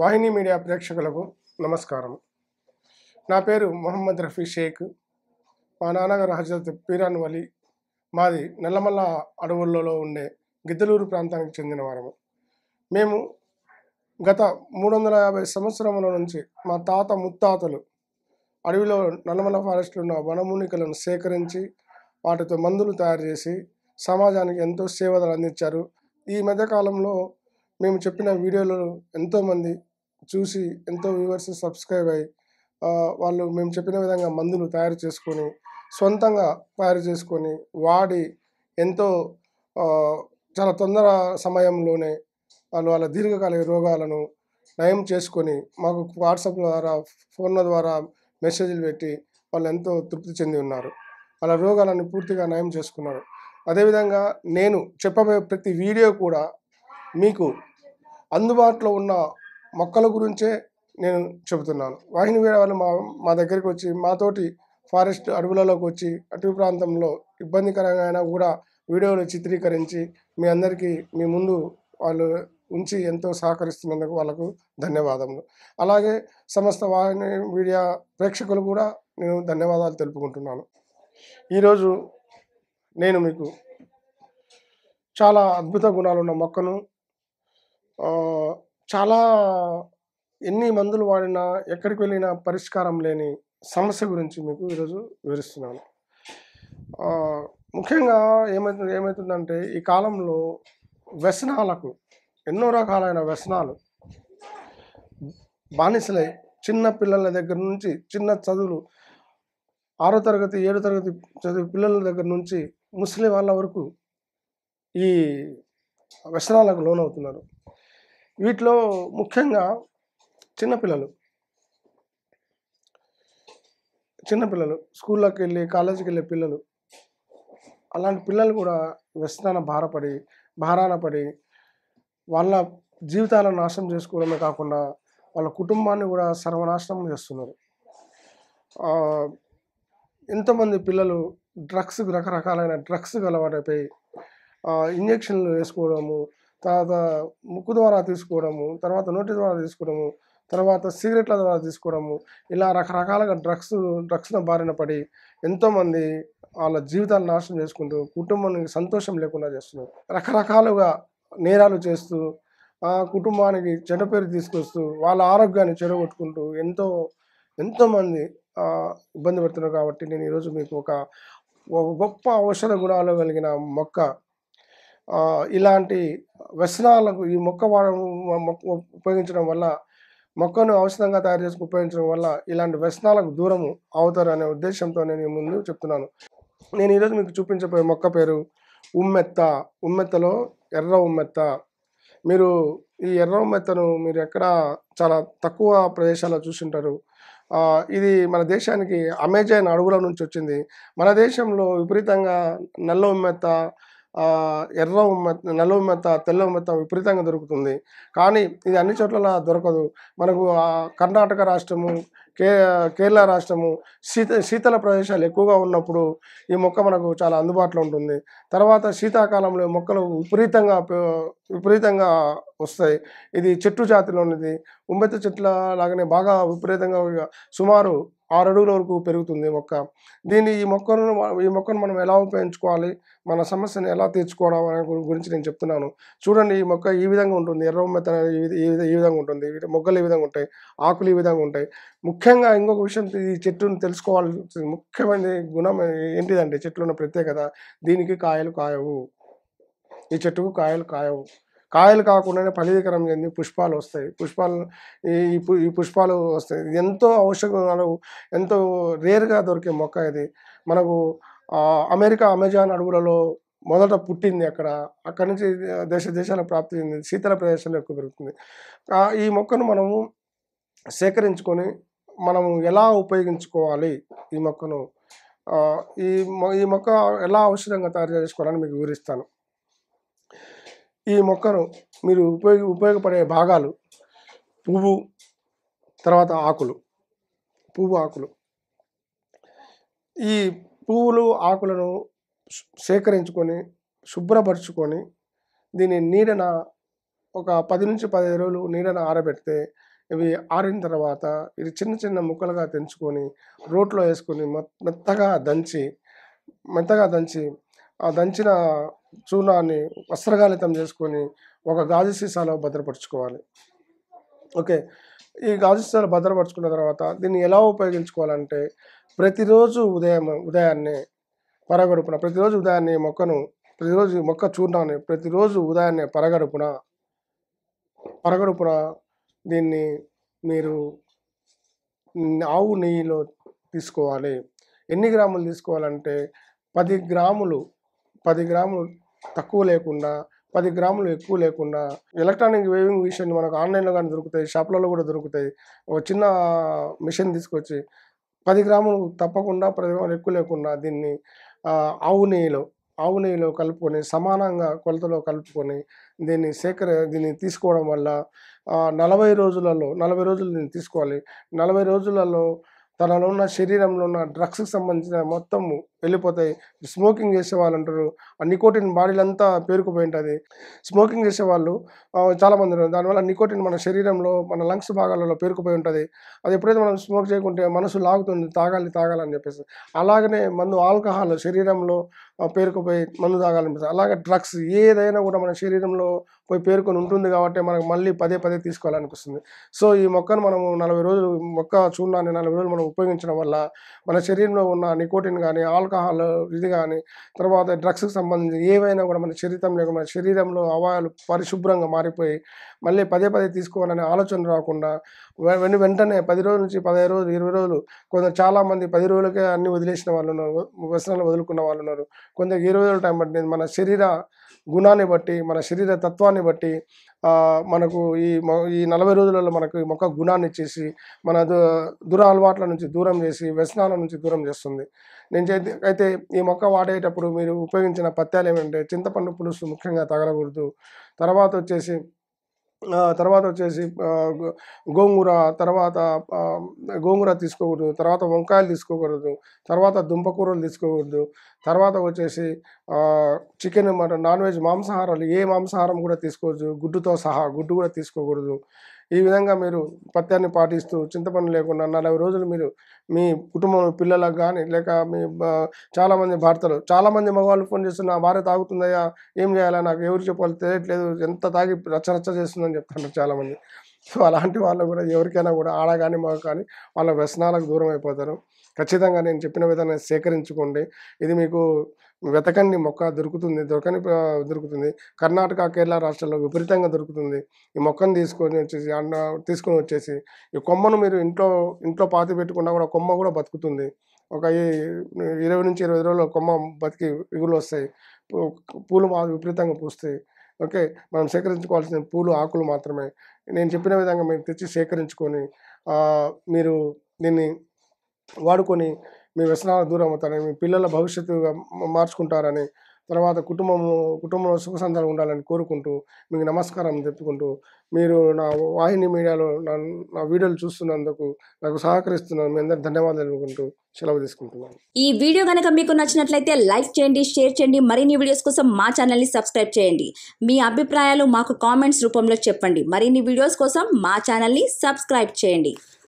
వాహిని media ప్రేక్షకులకు నమస్కారం నా పేరు మొహమ్మద్ రఫీ షేక్ మా నాన్నగారు హజరత్ పీరాన్ వలీ మాది నల్లమల్ల అడవుల్లో ఉండే గిద్దలూరు ప్రాంతానికి చెందిన వారము మేము గత మూడు వందల యాభై సంవత్సరముల నుంచి మా తాత ముత్తాతలు అడవిలో నల్లమల్ల ఫారెస్ట్లో ఉన్న వనమూనికలను సేకరించి వాటితో మందులు తయారు చేసి సమాజానికి ఎంతో సేవలు అందించారు ఈ మధ్యకాలంలో మేము చెప్పిన వీడియోలు ఎంతోమంది చూసి ఎంతో వ్యూవర్స్ సబ్స్క్రైబ్ అయ్యి వాళ్ళు మేము చెప్పిన విధంగా మందులు తయారు చేసుకొని సొంతంగా తయారు చేసుకొని వాడి ఎంతో చాలా తొందర సమయంలోనే వాళ్ళు వాళ్ళ దీర్ఘకాలిక రోగాలను నయం చేసుకొని మాకు వాట్సాప్ ద్వారా ఫోన్ల ద్వారా మెసేజ్లు పెట్టి వాళ్ళు ఎంతో తృప్తి చెంది ఉన్నారు వాళ్ళ రోగాలను పూర్తిగా నయం చేసుకున్నారు అదేవిధంగా నేను చెప్పబోయే ప్రతి వీడియో కూడా మీకు అందుబాటులో ఉన్న మొక్కల గురించే నేను చెబుతున్నాను వాహిని వేడ వాళ్ళు మా మా దగ్గరికి వచ్చి మాతోటి ఫారెస్ట్ అడవులలోకి వచ్చి అటవీ ప్రాంతంలో ఇబ్బందికరంగా అయినా కూడా వీడియోలు చిత్రీకరించి మీ అందరికీ మీ ముందు వాళ్ళు ఉంచి ఎంతో సహకరిస్తున్నందుకు వాళ్ళకు ధన్యవాదములు అలాగే సమస్త వాహిని మీడియా ప్రేక్షకులు కూడా నేను ధన్యవాదాలు తెలుపుకుంటున్నాను ఈరోజు నేను మీకు చాలా అద్భుత గుణాలున్న మొక్కను చాలా ఎన్ని మందులు వాడినా ఎక్కడికి వెళ్ళినా పరిష్కారం లేని సమస్య గురించి మీకు ఈరోజు వివరిస్తున్నాను ముఖ్యంగా ఏమవుతుంది ఏమవుతుందంటే ఈ కాలంలో వ్యసనాలకు ఎన్నో రకాలైన వ్యసనాలు బానిసలై చిన్న పిల్లల దగ్గర నుంచి చిన్న చదువులు ఆరో తరగతి ఏడో తరగతి చదువు పిల్లల దగ్గర నుంచి ముస్లిం వాళ్ళ వరకు ఈ వ్యసనాలకు లోనవుతున్నారు వీటిలో ముఖ్యంగా చిన్నపిల్లలు చిన్నపిల్లలు స్కూళ్ళకి వెళ్ళి కాలేజీకి వెళ్ళే పిల్లలు అలాంటి పిల్లలు కూడా వ్యసనాన భారపడి భారాన పడి వాళ్ళ జీవితాలను నాశనం చేసుకోవడమే కాకుండా వాళ్ళ కుటుంబాన్ని కూడా సర్వనాశనం చేస్తున్నారు ఎంతోమంది పిల్లలు డ్రగ్స్ రకరకాలైన డ్రగ్స్ అలవాటైపోయి ఇంజక్షన్లు వేసుకోవడము తర్వాత ముక్కు ద్వారా తీసుకోవడము తర్వాత నోటి ద్వారా తీసుకోవడము తర్వాత సిగరెట్ల ద్వారా తీసుకోవడము ఇలా రకరకాలుగా డ్రగ్స్ డ్రగ్స్న బారిన పడి ఎంతోమంది వాళ్ళ జీవితాన్ని నాశనం చేసుకుంటూ కుటుంబానికి సంతోషం లేకుండా చేస్తున్నారు రకరకాలుగా నేరాలు చేస్తూ కుటుంబానికి చెడు పేరు తీసుకొస్తూ వాళ్ళ ఆరోగ్యాన్ని చెడగొట్టుకుంటూ ఎంతో ఎంతోమంది ఇబ్బంది పడుతున్నారు కాబట్టి నేను ఈరోజు మీకు ఒక గొప్ప ఔషధ గుణాలు కలిగిన మొక్క ఇలాంటి వ్యసనాలకు ఈ మొక్క వాడడం ఉపయోగించడం వల్ల మొక్కను ఔషధంగా తయారు చేసుకు ఉపయోగించడం వల్ల ఇలాంటి వ్యసనాలకు దూరము అవుతారు అనే ఉద్దేశంతో నేను ముందు చెప్తున్నాను నేను ఈరోజు మీకు చూపించబోయే మొక్క పేరు ఉమ్మెత్త ఉమ్మెత్తలో ఎర్ర ఉమ్మెత్త మీరు ఈ ఎర్ర ఉమ్మెత్తను మీరు ఎక్కడ చాలా తక్కువ ప్రదేశాల్లో చూసుంటారు ఇది మన దేశానికి అమెజాన్ అడవుల నుంచి వచ్చింది మన దేశంలో విపరీతంగా నల్ల ఉమ్మెత్త ఎర్ర ఉమ్మెత్త నల్ల ఉమ్మెత్త తెల్ల ఉమ్మెత్త విపరీతంగా దొరుకుతుంది కానీ ఇది అన్ని చోట్ల దొరకదు మనకు కర్ణాటక రాష్ట్రము కే కేరళ రాష్ట్రము శీత శీతల ప్రదేశాలు ఎక్కువగా ఉన్నప్పుడు ఈ మొక్క మనకు చాలా అందుబాటులో ఉంటుంది తర్వాత శీతాకాలంలో మొక్కలు విపరీతంగా విపరీతంగా వస్తాయి ఇది చెట్టు జాతిలోనిది ఉమ్మెత్త చెట్ల లాగానే బాగా విపరీతంగా సుమారు ఆరు అడుగుల వరకు పెరుగుతుంది మొక్క దీన్ని ఈ మొక్కను ఈ మొక్కను మనం ఎలా ఉపయోగించుకోవాలి మన సమస్యను ఎలా తీర్చుకోవడం అనే గురించి నేను చెప్తున్నాను చూడండి ఈ మొక్క ఈ విధంగా ఉంటుంది ఎర్ర మెత్తన ఈ ఈ విధంగా ఉంటుంది మొగ్గలు ఈ విధంగా ఉంటాయి ఆకులు ఈ విధంగా ఉంటాయి ముఖ్యంగా ఇంకొక విషయం ఈ చెట్టును తెలుసుకోవాల్సింది ముఖ్యమైన గుణం ఏంటిదండి చెట్లు ఉన్న ప్రత్యేకత దీనికి కాయలు కాయవు ఈ చెట్టుకు కాయలు కాయవు కాయలు కాకుండానే ఫలీకరం చెంది పుష్పాలు వస్తాయి పుష్పాలు ఈ ఈ పుష్పాలు వస్తాయి ఎంతో ఔషధాలు ఎంతో రేర్గా దొరికే మొక్క ఇది మనకు అమెరికా అమెజాన్ అడవులలో మొదట పుట్టింది అక్కడ అక్కడి నుంచి దేశ దేశాల ప్రాప్తి చెంది శీతల ప్రదేశంలో ఎక్కువ పెరుగుతుంది ఈ మొక్కను మనము సేకరించుకొని మనము ఎలా ఉపయోగించుకోవాలి ఈ మొక్కను ఈ ఈ మొక్క ఎలా ఔషధంగా తయారు చేసుకోవాలని మీకు వివరిస్తాను ఈ మొక్కను మీరు ఉపయోగ ఉపయోగపడే భాగాలు పువ్వు తర్వాత ఆకులు పువ్వు ఆకులు ఈ పువ్వులు ఆకులను సేకరించుకొని శుభ్రపరుచుకొని దీని నీడన ఒక పది నుంచి పదిహేను రోజులు నీడన ఆరబెడితే ఇవి ఆరిన తర్వాత ఇది చిన్న చిన్న ముక్కలుగా తెంచుకొని రోట్లో వేసుకొని మెత్తగా దంచి మెత్తగా దంచి ఆ దంచిన చూర్ణాన్ని వస్త్రగాలితం చేసుకొని ఒక గాజు సీసాలో భద్రపరచుకోవాలి ఓకే ఈ గాజు సీసాలు భద్రపరచుకున్న తర్వాత దీన్ని ఎలా ఉపయోగించుకోవాలంటే ప్రతిరోజు ఉదయం ఉదయాన్నే పరగడుపున ప్రతిరోజు ఉదయాన్నే మొక్కను ప్రతిరోజు మొక్క చూర్ణాన్ని ప్రతిరోజు ఉదయాన్నే పరగడుపున పరగడుపున దీన్ని మీరు ఆవు నెయ్యిలో తీసుకోవాలి ఎన్ని గ్రాములు తీసుకోవాలంటే పది గ్రాములు పది గ్రాములు తక్కువ లేకుండా పది గ్రాములు ఎక్కువ లేకుండా ఎలక్ట్రానిక్ వేవింగ్ మిషన్ మనకు ఆన్లైన్లో కానీ దొరుకుతాయి షాప్లలో కూడా దొరుకుతాయి ఒక చిన్న మిషన్ తీసుకొచ్చి పది గ్రాములు తప్పకుండా పది గ్రాములు ఎక్కువ లేకుండా దీన్ని ఆవు నెయ్యిలో ఆవు నెయ్యిలో కలుపుకొని సమానంగా కొలతలో కలుపుకొని దీన్ని సేకర దీన్ని తీసుకోవడం వల్ల నలభై రోజులలో నలభై రోజులు దీన్ని తీసుకోవాలి నలభై రోజులలో తనలో ఉన్న శరీరంలో ఉన్న డ్రగ్స్కి సంబంధించిన మొత్తం వెళ్ళిపోతాయి స్మోకింగ్ చేసే వాళ్ళు అంటారు ఆ నికోటిన్ బాడీలంతా పేరుకుపోయి ఉంటుంది స్మోకింగ్ చేసే వాళ్ళు చాలామంది ఉన్నారు దానివల్ల నికోటిన్ మన శరీరంలో మన లంగ్స్ భాగాలలో పేరుకుపోయి ఉంటుంది అది ఎప్పుడైతే మనం స్మోక్ చేయకుంటే మనసు లాగుతుంది తాగాలి తాగాలని చెప్పేసి అలాగనే మందు ఆల్కహాల్ శరీరంలో పేరుకుపోయి మందు తాగాలనిపిస్తుంది అలాగే డ్రగ్స్ ఏదైనా కూడా మన శరీరంలో పోయి పేరుకొని ఉంటుంది కాబట్టి మనకు మళ్ళీ పదే పదే తీసుకోవాలనిపిస్తుంది సో ఈ మొక్కను మనము నలభై రోజులు మొక్క చూడాలని నలభై రోజులు మనం ఉపయోగించడం వల్ల మన శరీరంలో ఉన్న నికోటిన్ కానీ ఆల్కహాల్ ఇది కానీ తర్వాత డ్రగ్స్కి సంబంధించి ఏవైనా కూడా మన శరీరం లేక మన శరీరంలో అవాయాలు పరిశుభ్రంగా మారిపోయి మళ్ళీ పదే పదే తీసుకోవాలనే ఆలోచన రాకుండా వెను వెంటనే పది రోజుల నుంచి పదహైదు రోజులు ఇరవై రోజులు కొంత చాలామంది పది రోజులకే అన్ని వదిలేసిన వాళ్ళు ఉన్నారు వ్యసనాలు వదులుకున్న వాళ్ళు ఉన్నారు కొంత ఈ రోజుల టైం పట్టింది మన శరీర గుణాన్ని బట్టి మన శరీర తత్వాన్ని బట్టి మనకు ఈ ఈ నలభై రోజులలో మనకు మొక్క గుణాన్ని ఇచ్చేసి మన దుర అలవాట్ల నుంచి దూరం చేసి వ్యసనాల నుంచి దూరం చేస్తుంది నేను అయితే ఈ మొక్క వాడేటప్పుడు మీరు ఉపయోగించిన పత్యాలు ఏమంటే చింతపండు పులుసు ముఖ్యంగా తగలకూడదు తర్వాత వచ్చేసి తర్వాత వచ్చేసి గోంగూర తర్వాత గోంగూర తీసుకోకూడదు తర్వాత వంకాయలు తీసుకోకూడదు తర్వాత దుంపకూరలు తీసుకోకూడదు తర్వాత వచ్చేసి చికెన్ మటన్ నాన్ వెజ్ మాంసాహారాలు ఏ మాంసాహారం కూడా తీసుకోవచ్చు గుడ్డుతో సహా గుడ్డు కూడా తీసుకోకూడదు ఈ విధంగా మీరు పత్యాన్ని పాటిస్తూ చింతపండు లేకుండా నలభై రోజులు మీరు మీ కుటుంబం పిల్లలకు కానీ లేక మీ చాలామంది భర్తలు చాలామంది మగవాళ్ళు ఫోన్ చేస్తున్న భార్య తాగుతుందయ్యా ఏం చేయాలా నాకు ఎవరు చెప్పాలి తెలియట్లేదు ఎంత తాగి రచ్చరచ్చ చేస్తుందని చెప్తున్నారు చాలామంది సో అలాంటి వాళ్ళు కూడా ఎవరికైనా కూడా ఆడ కానీ మగ కానీ వాళ్ళ వ్యసనాలకు దూరం అయిపోతారు ఖచ్చితంగా నేను చెప్పిన విధంగా సేకరించుకోండి ఇది మీకు వెతకండి మొక్క దొరుకుతుంది దొరకని దొరుకుతుంది కర్ణాటక కేరళ రాష్ట్రాల్లో విపరీతంగా దొరుకుతుంది ఈ మొక్కను తీసుకొని వచ్చేసి అన్న తీసుకొని వచ్చేసి ఈ కొమ్మను మీరు ఇంట్లో ఇంట్లో పాతి పెట్టుకున్నా కూడా కొమ్మ కూడా బతుకుతుంది ఒక ఇరవై నుంచి ఇరవై రోజులు కొమ్మ బతికి ఇగులు వస్తాయి పూలు విపరీతంగా పూస్తాయి ఓకే మనం సేకరించుకోవాల్సిన పూలు ఆకులు మాత్రమే నేను చెప్పిన విధంగా మీరు తెచ్చి సేకరించుకొని మీరు దీన్ని వాడుకొని మీ వ్యసనాలు దూరం అవుతారని మీ పిల్లల భవిష్యత్తుగా మార్చుకుంటారని తర్వాత కుటుంబము కుటుంబంలో సుఖ సంతాలు ఉండాలని కోరుకుంటూ మీకు నమస్కారం చెప్పుకుంటూ మీరు నా వాహిని మీడియాలో నా నా వీడియోలు చూస్తున్నందుకు నాకు సహకరిస్తున్నాను మీ అందరికి ధన్యవాదాలు అనుకుంటూ సెలవు తీసుకుంటున్నాను ఈ వీడియో కనుక మీకు నచ్చినట్లయితే లైక్ చేయండి షేర్ చేయండి మరిన్ని వీడియోస్ కోసం మా ఛానల్ని సబ్స్క్రైబ్ చేయండి మీ అభిప్రాయాలు మాకు కామెంట్స్ రూపంలో చెప్పండి మరిన్ని వీడియోస్ కోసం మా ఛానల్ని సబ్స్క్రైబ్ చేయండి